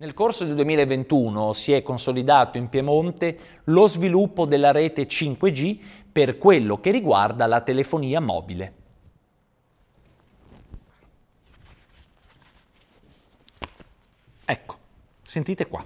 Nel corso del 2021 si è consolidato in Piemonte lo sviluppo della rete 5G per quello che riguarda la telefonia mobile. Ecco, sentite qua.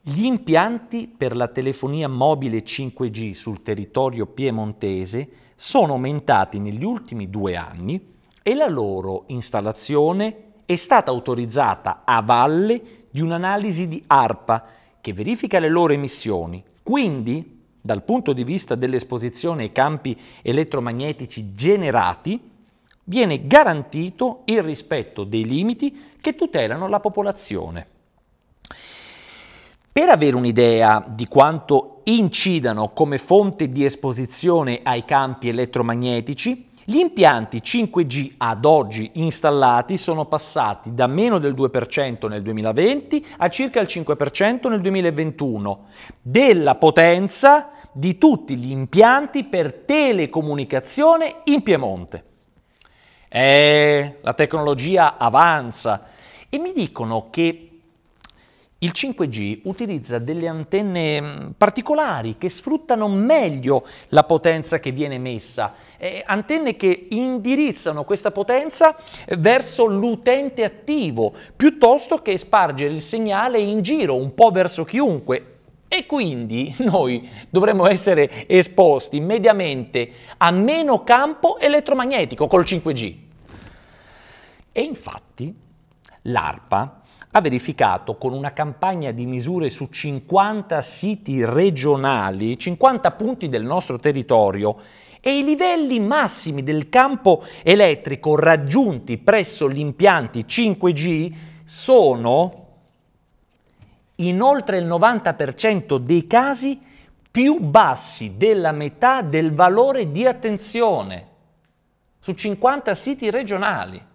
Gli impianti per la telefonia mobile 5G sul territorio piemontese sono aumentati negli ultimi due anni e la loro installazione è stata autorizzata a valle di un'analisi di ARPA che verifica le loro emissioni. Quindi, dal punto di vista dell'esposizione ai campi elettromagnetici generati, viene garantito il rispetto dei limiti che tutelano la popolazione. Per avere un'idea di quanto incidano come fonte di esposizione ai campi elettromagnetici, gli impianti 5G ad oggi installati sono passati da meno del 2% nel 2020 a circa il 5% nel 2021 della potenza di tutti gli impianti per telecomunicazione in Piemonte. Eh, la tecnologia avanza e mi dicono che il 5G utilizza delle antenne mm, particolari che sfruttano meglio la potenza che viene emessa, eh, antenne che indirizzano questa potenza eh, verso l'utente attivo, piuttosto che spargere il segnale in giro, un po' verso chiunque, e quindi noi dovremmo essere esposti mediamente a meno campo elettromagnetico col 5G. E infatti l'ARPA ha verificato con una campagna di misure su 50 siti regionali, 50 punti del nostro territorio, e i livelli massimi del campo elettrico raggiunti presso gli impianti 5G sono in oltre il 90% dei casi più bassi della metà del valore di attenzione su 50 siti regionali.